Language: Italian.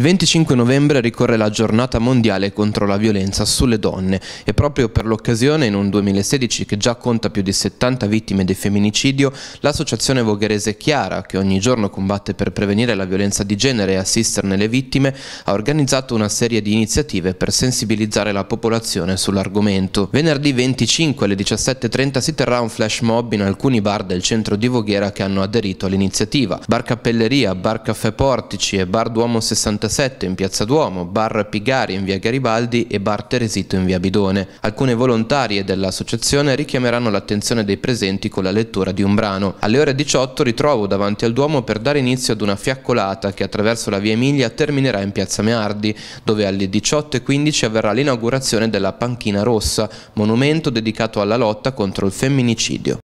Il 25 novembre ricorre la giornata mondiale contro la violenza sulle donne e proprio per l'occasione in un 2016 che già conta più di 70 vittime di femminicidio, l'associazione vogherese Chiara, che ogni giorno combatte per prevenire la violenza di genere e assisterne le vittime, ha organizzato una serie di iniziative per sensibilizzare la popolazione sull'argomento. Venerdì 25 alle 17.30 si terrà un flash mob in alcuni bar del centro di Voghera che hanno aderito all'iniziativa. Bar Cappelleria, Bar Caffè Portici e Bar Duomo 66 37 in Piazza Duomo, Bar Pigari in via Garibaldi e Bar Teresito in via Bidone. Alcune volontarie dell'associazione richiameranno l'attenzione dei presenti con la lettura di un brano. Alle ore 18 ritrovo davanti al Duomo per dare inizio ad una fiaccolata che attraverso la via Emilia terminerà in piazza Meardi, dove alle 18.15 avverrà l'inaugurazione della Panchina Rossa, monumento dedicato alla lotta contro il femminicidio.